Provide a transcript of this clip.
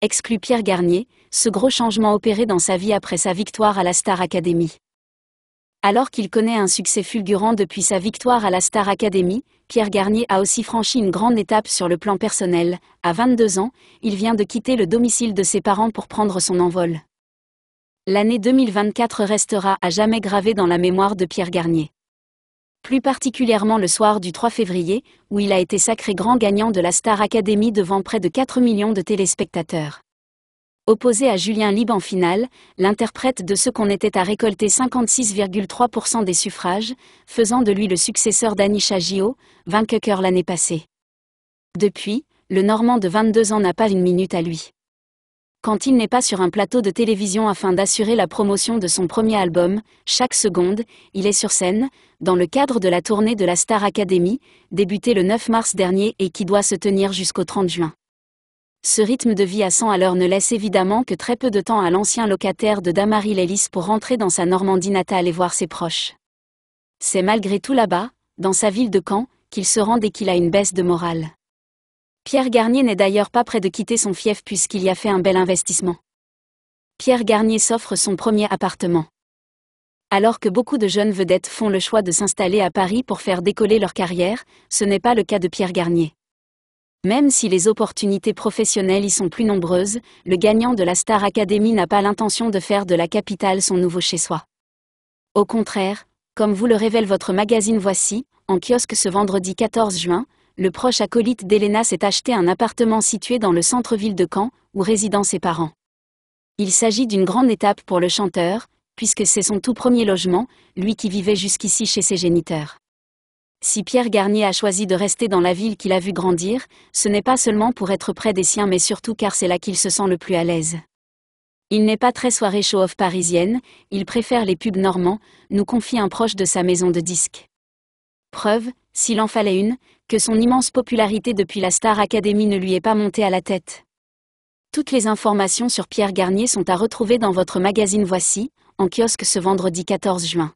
exclut Pierre Garnier, ce gros changement opéré dans sa vie après sa victoire à la Star Academy. Alors qu'il connaît un succès fulgurant depuis sa victoire à la Star Academy, Pierre Garnier a aussi franchi une grande étape sur le plan personnel. À 22 ans, il vient de quitter le domicile de ses parents pour prendre son envol. L'année 2024 restera à jamais gravée dans la mémoire de Pierre Garnier. Plus particulièrement le soir du 3 février, où il a été sacré grand gagnant de la Star Academy devant près de 4 millions de téléspectateurs. Opposé à Julien Lib en finale, l'interprète de ce qu'on était à récolter 56,3% des suffrages, faisant de lui le successeur d'Anisha Gio, vainqueur l'année passée. Depuis, le Normand de 22 ans n'a pas une minute à lui quand il n'est pas sur un plateau de télévision afin d'assurer la promotion de son premier album, chaque seconde, il est sur scène, dans le cadre de la tournée de la Star Academy, débutée le 9 mars dernier et qui doit se tenir jusqu'au 30 juin. Ce rythme de vie à 100 à l'heure ne laisse évidemment que très peu de temps à l'ancien locataire de Damary Lélis pour rentrer dans sa Normandie natale et voir ses proches. C'est malgré tout là-bas, dans sa ville de Caen, qu'il se rend dès qu'il a une baisse de morale. Pierre Garnier n'est d'ailleurs pas près de quitter son fief puisqu'il y a fait un bel investissement. Pierre Garnier s'offre son premier appartement. Alors que beaucoup de jeunes vedettes font le choix de s'installer à Paris pour faire décoller leur carrière, ce n'est pas le cas de Pierre Garnier. Même si les opportunités professionnelles y sont plus nombreuses, le gagnant de la Star Academy n'a pas l'intention de faire de la capitale son nouveau chez-soi. Au contraire, comme vous le révèle votre magazine Voici, en kiosque ce vendredi 14 juin, le proche acolyte d'Elena s'est acheté un appartement situé dans le centre-ville de Caen, où résident ses parents. Il s'agit d'une grande étape pour le chanteur, puisque c'est son tout premier logement, lui qui vivait jusqu'ici chez ses géniteurs. Si Pierre Garnier a choisi de rester dans la ville qu'il a vu grandir, ce n'est pas seulement pour être près des siens mais surtout car c'est là qu'il se sent le plus à l'aise. Il n'est pas très soirée show-off parisienne, il préfère les pubs normands, nous confie un proche de sa maison de disques. Preuve, s'il en fallait une, que son immense popularité depuis la Star Academy ne lui est pas montée à la tête. Toutes les informations sur Pierre Garnier sont à retrouver dans votre magazine Voici, en kiosque ce vendredi 14 juin.